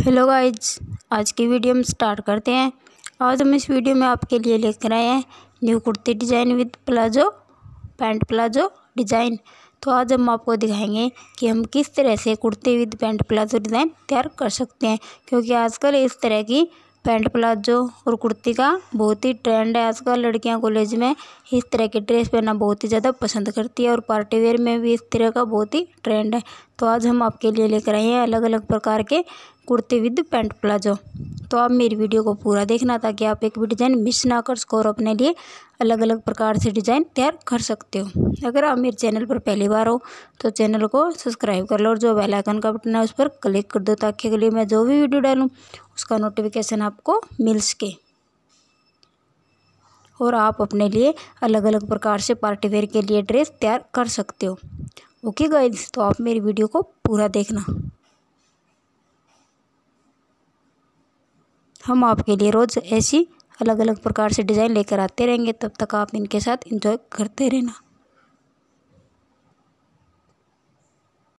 hello guys आज की video हम स्टार्ट करते हैं आज हम इस वीडियो में आपके लिए लेकर आए हैं new kurti design with palazzo pant palazzo design तो आज हम आपको दिखाएंगे कि हम किस तरह से kurti with pant palazzo design तैयार कर सकते हैं क्योंकि आजकल इस तरह की पैंट प्लाजो और कुर्ती का बहुत ही ट्रेंड है आजकल लड़कियां कॉलेज में इस तरह के ड्रेस पहनना बहुत ही ज़्यादा पसंद करती है और पार्टी वेयर में भी इस तरह का बहुत ही ट्रेंड है तो आज हम आपके लिए लेकर आए हैं अलग अलग प्रकार के कुर्ती विद पैंट प्लाजो तो आप मेरी वीडियो को पूरा देखना ताकि आप एक भी डिज़ाइन मिस ना कर सको और अपने लिए अलग अलग प्रकार से डिज़ाइन तैयार कर सकते हो अगर आप मेरे चैनल पर पहली बार हो तो चैनल को सब्सक्राइब कर लो और जो बेलाइकन का बटन है उस पर क्लिक कर दो ताकि अगले मैं जो भी वीडियो डालूँ उसका नोटिफिकेशन आपको मिल सके और आप अपने लिए अलग अलग प्रकार से पार्टी वेयर के लिए ड्रेस तैयार कर सकते हो ओके गाइज तो आप मेरी वीडियो को पूरा देखना हम आपके लिए रोज़ ऐसी अलग अलग प्रकार से डिज़ाइन लेकर आते रहेंगे तब तक आप इनके साथ इंजॉय करते रहना